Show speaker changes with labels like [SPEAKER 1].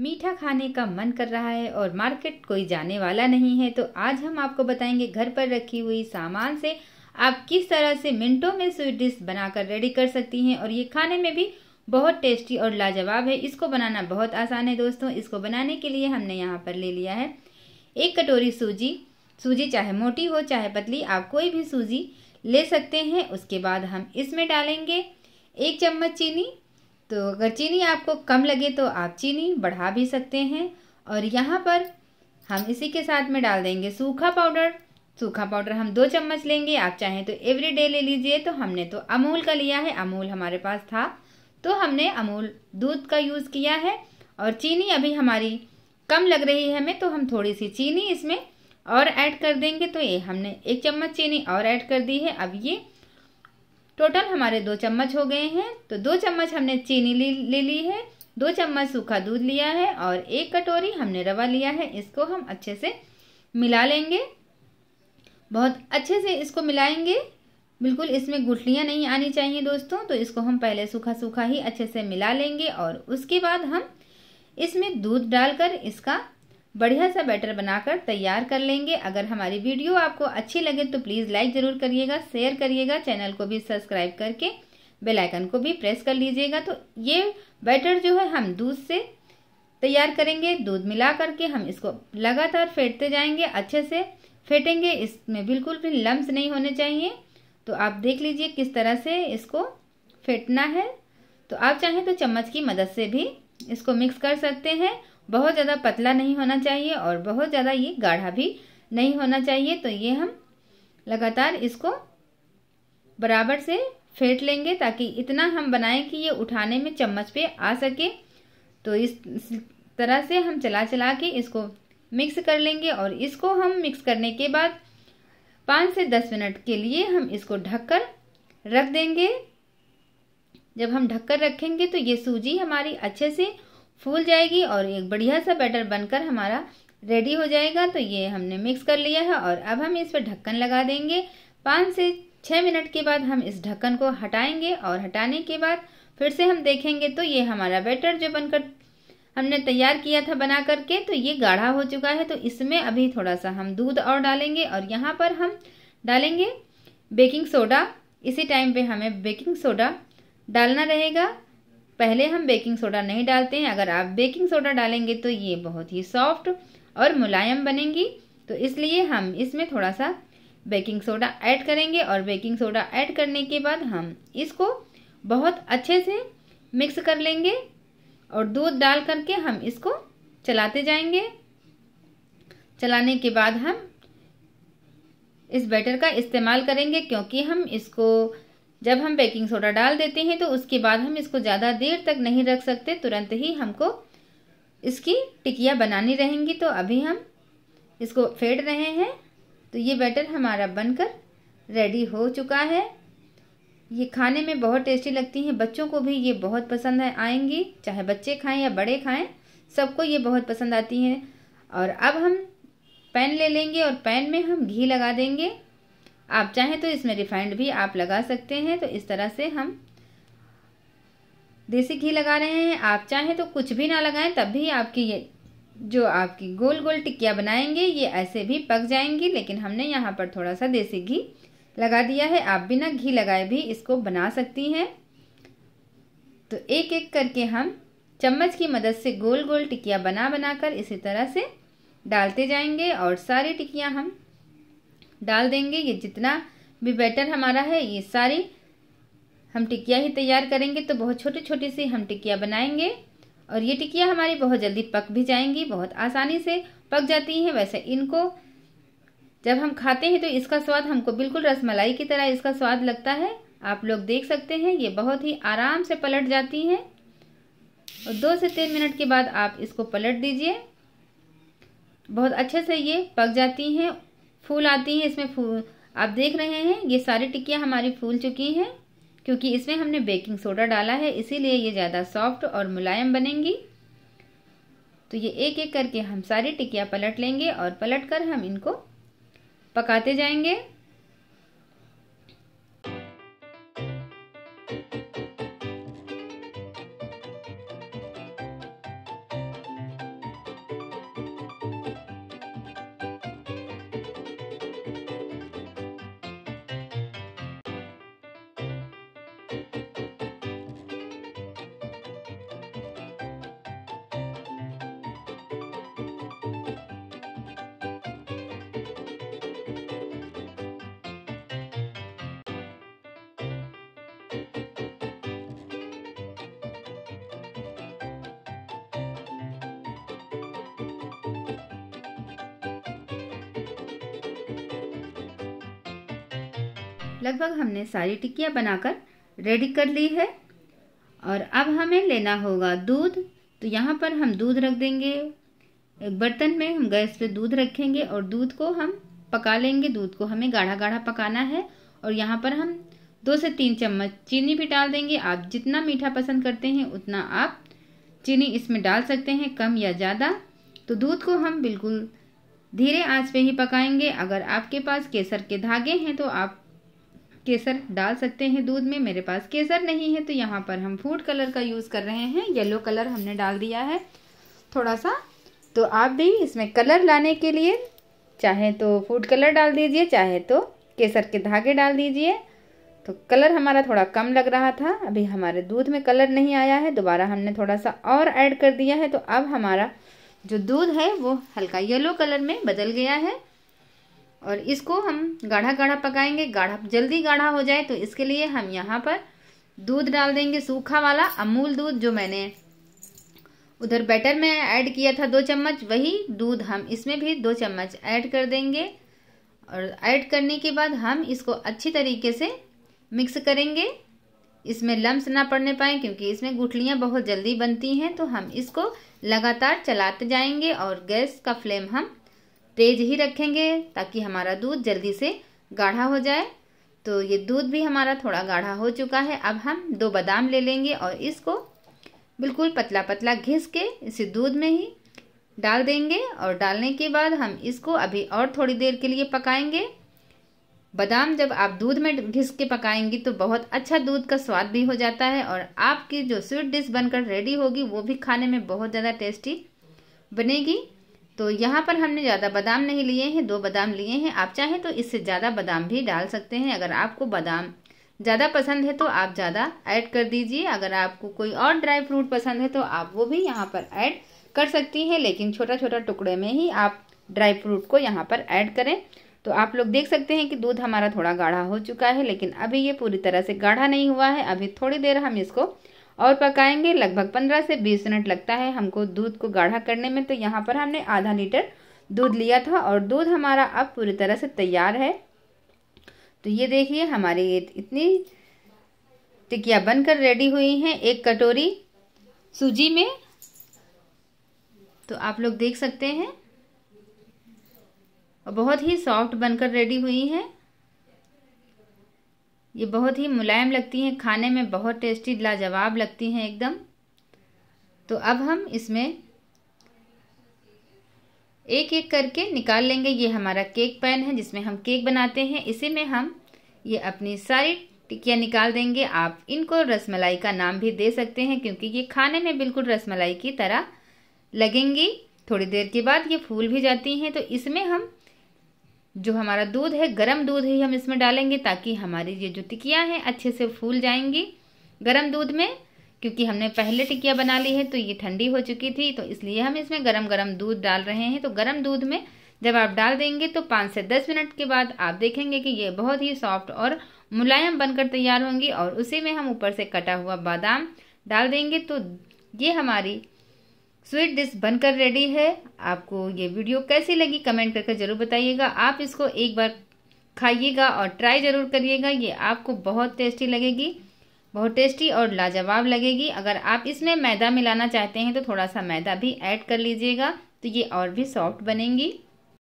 [SPEAKER 1] मीठा खाने का मन कर रहा है और मार्केट कोई जाने वाला नहीं है तो आज हम आपको बताएंगे घर पर रखी हुई सामान से आप किस तरह से मिनटों में स्वीट डिश बनाकर रेडी कर सकती हैं और ये खाने में भी बहुत टेस्टी और लाजवाब है इसको बनाना बहुत आसान है दोस्तों इसको बनाने के लिए हमने यहाँ पर ले लिया है एक कटोरी सूजी सूजी चाहे मोटी हो चाहे पतली आप कोई भी सूजी ले सकते हैं उसके बाद हम इसमें डालेंगे एक चम्मच चीनी तो अगर चीनी आपको कम लगे तो आप चीनी बढ़ा भी सकते हैं और यहाँ पर हम इसी के साथ में डाल देंगे सूखा पाउडर सूखा पाउडर हम दो चम्मच लेंगे आप चाहें तो एवरी डे ले लीजिए तो हमने तो अमूल का लिया है अमूल हमारे पास था तो हमने अमूल दूध का यूज़ किया है और चीनी अभी हमारी कम लग रही है हमें तो हम थोड़ी सी चीनी इसमें और ऐड कर देंगे तो ये हमने एक चम्मच चीनी और ऐड कर दी है अब ये टोटल हमारे दो चम्मच हो गए हैं तो दो चम्मच हमने चीनी ले ली, ली है दो चम्मच सूखा दूध लिया है और एक कटोरी हमने रवा लिया है इसको हम अच्छे से मिला लेंगे बहुत अच्छे से इसको मिलाएंगे बिल्कुल इसमें गुठलियाँ नहीं आनी चाहिए दोस्तों तो इसको हम पहले सूखा सूखा ही अच्छे से मिला लेंगे और उसके बाद हम इसमें दूध डालकर इसका बढ़िया सा बैटर बनाकर तैयार कर लेंगे अगर हमारी वीडियो आपको अच्छी लगे तो प्लीज़ लाइक ज़रूर करिएगा शेयर करिएगा चैनल को भी सब्सक्राइब करके बेल आइकन को भी प्रेस कर लीजिएगा तो ये बैटर जो है हम दूध से तैयार करेंगे दूध मिला करके हम इसको लगातार फेंटते जाएंगे अच्छे से फेंटेंगे इसमें बिल्कुल भी लम्स नहीं होने चाहिए तो आप देख लीजिए किस तरह से इसको फेंटना है तो आप चाहें तो चम्मच की मदद से भी इसको मिक्स कर सकते हैं बहुत ज़्यादा पतला नहीं होना चाहिए और बहुत ज़्यादा ये गाढ़ा भी नहीं होना चाहिए तो ये हम लगातार इसको बराबर से फेंट लेंगे ताकि इतना हम बनाएं कि ये उठाने में चम्मच पे आ सके तो इस तरह से हम चला चला के इसको मिक्स कर लेंगे और इसको हम मिक्स करने के बाद पाँच से दस मिनट के लिए हम इसको ढककर रख देंगे जब हम ढककर रखेंगे तो ये सूजी हमारी अच्छे से फूल जाएगी और एक बढ़िया सा बैटर बनकर हमारा रेडी हो जाएगा तो ये हमने मिक्स कर लिया है और अब हम इस पर ढक्कन लगा देंगे पाँच से छः मिनट के बाद हम इस ढक्कन को हटाएंगे और हटाने के बाद फिर से हम देखेंगे तो ये हमारा बैटर जो बनकर हमने तैयार किया था बना करके तो ये गाढ़ा हो चुका है तो इसमें अभी थोड़ा सा हम दूध और डालेंगे और यहाँ पर हम डालेंगे बेकिंग सोडा इसी टाइम पे हमें बेकिंग सोडा डालना रहेगा पहले हम बेकिंग सोडा नहीं डालते हैं अगर आप बेकिंग सोडा डालेंगे तो ये बहुत ही सॉफ्ट और मुलायम बनेंगी तो इसलिए हम इसमें थोड़ा सा बेकिंग सोडा ऐड करेंगे और बेकिंग सोडा ऐड करने के बाद हम इसको बहुत अच्छे से मिक्स कर लेंगे और दूध डाल करके हम इसको चलाते जाएंगे चलाने के बाद हम इस बैटर का इस्तेमाल करेंगे क्योंकि हम इसको जब हम बेकिंग सोडा डाल देते हैं तो उसके बाद हम इसको ज़्यादा देर तक नहीं रख सकते तुरंत ही हमको इसकी टिकिया बनानी रहेंगी तो अभी हम इसको फेड़ रहे हैं तो ये बैटर हमारा बनकर रेडी हो चुका है ये खाने में बहुत टेस्टी लगती हैं बच्चों को भी ये बहुत पसंद है आएंगी चाहे बच्चे खाएं या बड़े खाएं सबको ये बहुत पसंद आती हैं और अब हम पैन ले लेंगे और पैन में हम घी लगा देंगे आप चाहें तो इसमें रिफाइंड भी आप लगा सकते हैं तो इस तरह से हम देसी घी लगा रहे हैं आप चाहें तो कुछ भी ना लगाएं तब भी आपकी ये जो आपकी गोल गोल टिक्किया बनाएंगे ये ऐसे भी पक जाएंगी लेकिन हमने यहाँ पर थोड़ा सा देसी घी लगा दिया है आप बिना घी लगाए भी इसको बना सकती हैं तो एक एक करके हम चम्मच की मदद से गोल गोल टिक्किया बना बना कर इसी तरह से डालते जाएंगे और सारी टिक्कियाँ हम डाल देंगे ये जितना भी बैटर हमारा है ये सारी हम टिकिया ही तैयार करेंगे तो बहुत छोटी छोटी सी हम टिकिया बनाएंगे और ये टिकिया हमारी बहुत जल्दी पक भी जाएंगी बहुत आसानी से पक जाती हैं वैसे इनको जब हम खाते हैं तो इसका स्वाद हमको बिल्कुल रसमलाई की तरह इसका स्वाद लगता है आप लोग देख सकते हैं ये बहुत ही आराम से पलट जाती हैं और दो से तीन मिनट के बाद आप इसको पलट दीजिए बहुत अच्छे से ये पक जाती हैं फूल आती हैं इसमें फूल आप देख रहे हैं ये सारी टिक्कियाँ हमारी फूल चुकी हैं क्योंकि इसमें हमने बेकिंग सोडा डाला है इसीलिए ये ज़्यादा सॉफ्ट और मुलायम बनेंगी तो ये एक एक करके हम सारी टिक्कियाँ पलट लेंगे और पलट कर हम इनको पकाते जाएंगे लगभग हमने सारी टिक्कियाँ बनाकर रेडी कर ली है और अब हमें लेना होगा दूध तो यहाँ पर हम दूध रख देंगे एक बर्तन में हम गैस पे दूध रखेंगे और दूध को हम पका लेंगे दूध को हमें गाढ़ा गाढ़ा पकाना है और यहाँ पर हम दो से तीन चम्मच चीनी भी डाल देंगे आप जितना मीठा पसंद करते हैं उतना आप चीनी इसमें डाल सकते हैं कम या ज़्यादा तो दूध को हम बिल्कुल धीरे आंच पे ही पकाएंगे अगर आपके पास केसर के धागे हैं तो आप केसर डाल सकते हैं दूध में मेरे पास केसर नहीं है तो यहाँ पर हम फूड कलर का यूज़ कर रहे हैं येलो कलर हमने डाल दिया है थोड़ा सा तो आप भी इसमें कलर लाने के लिए चाहे तो फूड कलर डाल दीजिए चाहे तो केसर के धागे डाल दीजिए तो कलर हमारा थोड़ा कम लग रहा था अभी हमारे दूध में कलर नहीं आया है दोबारा हमने थोड़ा सा और ऐड कर दिया है तो अब हमारा जो दूध है वो हल्का येलो कलर में बदल गया है और इसको हम गाढ़ा गाढ़ा पकाएंगे गाढ़ा जल्दी गाढ़ा हो जाए तो इसके लिए हम यहाँ पर दूध डाल देंगे सूखा वाला अमूल दूध जो मैंने उधर बैटर में ऐड किया था दो चम्मच वही दूध हम इसमें भी दो चम्मच ऐड कर देंगे और ऐड करने के बाद हम इसको अच्छी तरीके से मिक्स करेंगे इसमें लम्स ना पड़ने पाए क्योंकि इसमें गुठलियाँ बहुत जल्दी बनती हैं तो हम इसको लगातार चलाते जाएंगे और गैस का फ्लेम हम तेज ही रखेंगे ताकि हमारा दूध जल्दी से गाढ़ा हो जाए तो ये दूध भी हमारा थोड़ा गाढ़ा हो चुका है अब हम दो बादाम ले लेंगे और इसको बिल्कुल पतला पतला घिस के इसे दूध में ही डाल देंगे और डालने के बाद हम इसको अभी और थोड़ी देर के लिए पकाएंगे बादाम जब आप दूध में घिस के पकाएंगी तो बहुत अच्छा दूध का स्वाद भी हो जाता है और आपकी जो स्वीट डिश बनकर रेडी होगी वो भी खाने में बहुत ज़्यादा टेस्टी बनेगी तो यहाँ पर हमने ज़्यादा बादाम नहीं लिए हैं दो बादाम लिए हैं आप चाहें तो इससे ज़्यादा बादाम भी डाल सकते हैं अगर आपको बादाम ज़्यादा पसंद है तो आप ज़्यादा ऐड कर दीजिए अगर आपको कोई और ड्राई फ्रूट पसंद है तो आप वो भी यहाँ पर ऐड कर सकती हैं लेकिन छोटा छोटा टुकड़े में ही आप ड्राई फ्रूट को यहाँ पर ऐड करें तो आप लोग देख सकते हैं कि दूध हमारा थोड़ा गाढ़ा हो चुका है लेकिन अभी ये पूरी तरह से गाढ़ा नहीं हुआ है अभी थोड़ी देर हम इसको और पकाएंगे लगभग पंद्रह से बीस मिनट लगता है हमको दूध को गाढ़ा करने में तो यहाँ पर हमने आधा लीटर दूध लिया था और दूध हमारा अब पूरी तरह से तैयार है तो ये देखिए हमारी इतनी टिकिया बनकर रेडी हुई हैं एक कटोरी सूजी में तो आप लोग देख सकते हैं और बहुत ही सॉफ्ट बनकर रेडी हुई हैं ये बहुत ही मुलायम लगती हैं खाने में बहुत टेस्टी लाजवाब लगती हैं एकदम तो अब हम इसमें एक एक करके निकाल लेंगे ये हमारा केक पैन है जिसमें हम केक बनाते हैं इसी में हम ये अपनी सारी टिक्कियाँ निकाल देंगे आप इनको रसमलाई का नाम भी दे सकते हैं क्योंकि ये खाने में बिल्कुल रसमलाई की तरह लगेंगी थोड़ी देर के बाद ये फूल भी जाती हैं तो इसमें हम जो हमारा दूध है गर्म दूध ही हम इसमें डालेंगे ताकि हमारी ये जो टिकिया हैं अच्छे से फूल जाएंगी गर्म दूध में क्योंकि हमने पहले टिकिया बना ली है तो ये ठंडी हो चुकी थी तो इसलिए हम इसमें गरम गरम दूध डाल रहे हैं तो गरम दूध में जब आप डाल देंगे तो पाँच से दस मिनट के बाद आप देखेंगे कि ये बहुत ही सॉफ्ट और मुलायम बनकर तैयार होंगी और उसी में हम ऊपर से कटा हुआ बादाम डाल देंगे तो ये हमारी स्वीट डिश बनकर रेडी है आपको ये वीडियो कैसी लगी कमेंट करके ज़रूर बताइएगा आप इसको एक बार खाइएगा और ट्राई ज़रूर करिएगा ये आपको बहुत टेस्टी लगेगी बहुत टेस्टी और लाजवाब लगेगी अगर आप इसमें मैदा मिलाना चाहते हैं तो थोड़ा सा मैदा भी ऐड कर लीजिएगा तो ये और भी सॉफ्ट बनेंगी